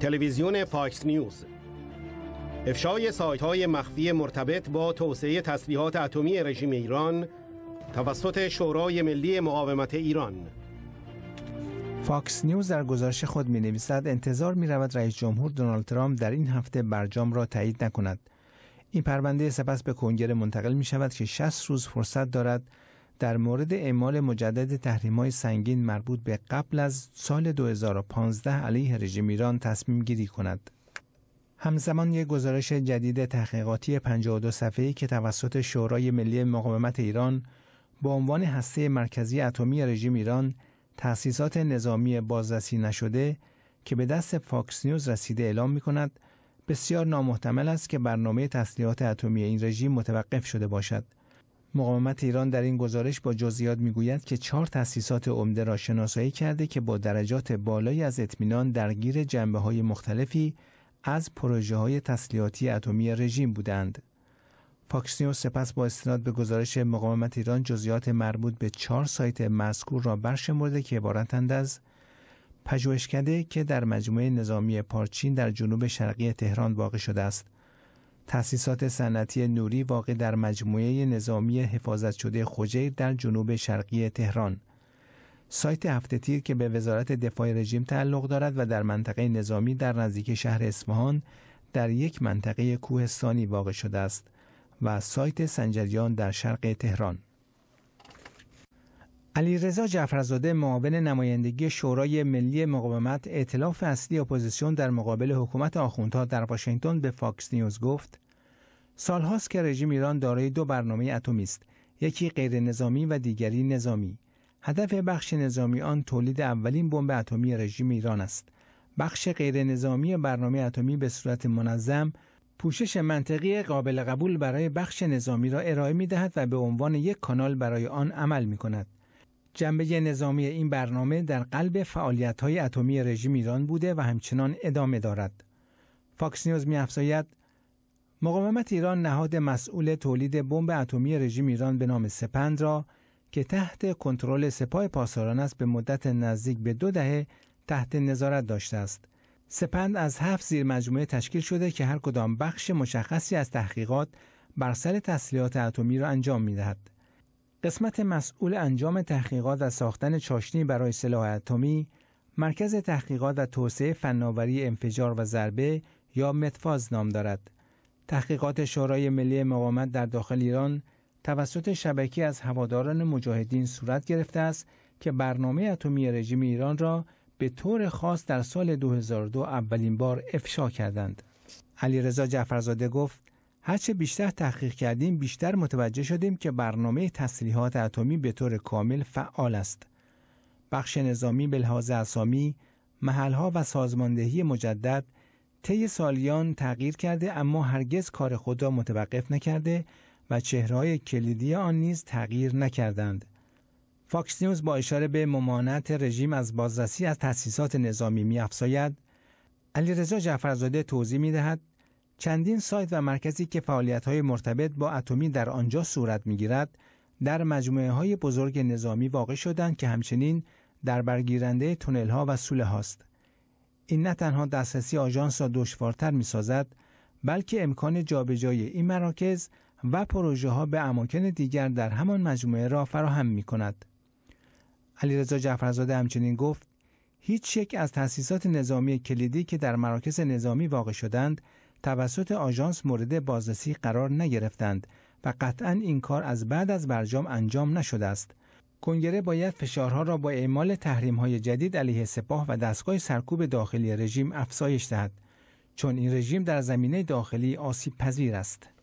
تلویزیون فاکس نیوز افشای سایت های مخفی مرتبط با توسعه تسلیحات اتمی رژیم ایران توسط شورای ملی مقاومت ایران فاکس نیوز در گزارش خود می نویسد انتظار می رود رئیس جمهور دونالد ترامپ در این هفته برجام را تایید نکند این پرونده سپس به کنگره منتقل می شود که 60 روز فرصت دارد در مورد اعمال مجدد های سنگین مربوط به قبل از سال 2015 علیه رژیم ایران تصمیم گیری کند. همزمان یک گزارش جدید تحقیقاتی 52 صفحه‌ای که توسط شورای ملی مقاومت ایران با عنوان هسته مرکزی اتمی رژیم ایران تأسیسات نظامی بازرسی نشده که به دست فاکس نیوز رسیده اعلام می کند بسیار نامحتمل است که برنامه تسلیحات اتمی این رژیم متوقف شده باشد مقاومت ایران در این گزارش با جزئیات میگوید که چهار تأسیسات عمده را شناسایی کرده که با درجات بالایی از اطمینان درگیر جنبه های مختلفی از پروژه های تسلیحاتی اتمی رژیم بودند. پاکسیو سپس با استناد به گزارش مقاومت ایران جزئیات مربوط به چهار سایت مذکور را برشمرده که عبارتند از پژوهشکده که در مجموعه نظامی پارچین در جنوب شرقی تهران واقع شده است تأسیسات صنعتی نوری واقع در مجموعه نظامی حفاظت شده خجیر در جنوب شرقی تهران سایت هفته تیر که به وزارت دفاع رژیم تعلق دارد و در منطقه نظامی در نزدیک شهر اصفهان در یک منطقه کوهستانی واقع شده است و سایت سنجریان در شرق تهران علیرضا جعفرزاده معاون نمایندگی شورای ملی مقاومت ائتلاف اصلی اپوزیسیون در مقابل حکومت آخوندها در واشنگتن به فاکس نیوز گفت سالهاست که رژیم ایران دارای دو برنامه اتمی است یکی غیر نظامی و دیگری نظامی هدف بخش نظامی آن تولید اولین بمب اتمی رژیم ایران است بخش غیر نظامی برنامه اتمی به صورت منظم پوشش منطقی قابل قبول برای بخش نظامی را ارائه می دهد و به عنوان یک کانال برای آن عمل می کند. جنبه نظامی این برنامه در قلب های اتمی رژیم ایران بوده و همچنان ادامه دارد. فاکس نیوز می‌افزاید مقاومت ایران نهاد مسئول تولید بمب اتمی رژیم ایران به نام سپند را که تحت کنترل سپاه پاسداران است به مدت نزدیک به دو دهه تحت نظارت داشته است. سپند از هفت زیر مجموعه تشکیل شده که هر کدام بخش مشخصی از تحقیقات بر سر تسلیحات اتمی را انجام میدهد. قسمت مسئول انجام تحقیقات و ساختن چاشنی برای سلاح اتمی مرکز تحقیقات و توسعه فناوری انفجار و ضربه یا متفاز نام دارد تحقیقات شورای ملی مقاومت در داخل ایران توسط شبکی از هواداران مجاهدین صورت گرفته است که برنامه اتمی رژیم ایران را به طور خاص در سال 2002 اولین بار افشا کردند. علیرضا جعفرزاده گفت هرچه بیشتر تحقیق کردیم بیشتر متوجه شدیم که برنامه تسلیحات اتمی به طور کامل فعال است. بخش نظامی به لحاظ اسامی، محلها و سازماندهی مجدد طی سالیان تغییر کرده اما هرگز کار خود را متوقف نکرده و چهرهای کلیدی آن نیز تغییر نکردند. فاکس نیوز با اشاره به ممانعت رژیم از بازرسی از تأسیسات نظامی میافزاید علیرضا جعفرزاده توضیح میدهد چندین سایت و مرکزی که های مرتبط با اتمی در آنجا صورت می‌گیرد در مجموعه های بزرگ نظامی واقع شدند که همچنین در برگیرنده تونل ها و سوله هاست. این نه تنها دسترسی آژانس را دشوارتر می سازد بلکه امکان جابجایی این مراکز و پروژه ها به اماکن دیگر در همان مجموعه را فراهم می کند. علیرضا جعفرزاده همچنین گفت هیچ یک از تأسیسات نظامی کلیدی که در مراکز نظامی واقع شدند توسط آژانس مورد بازرسی قرار نگرفتند و قطعا این کار از بعد از برجام انجام نشده است. کنگره باید فشارها را با اعمال تحریم‌های جدید علیه سپاه و دستگاه سرکوب داخلی رژیم افزایش دهد چون این رژیم در زمینه داخلی آسیب پذیر است.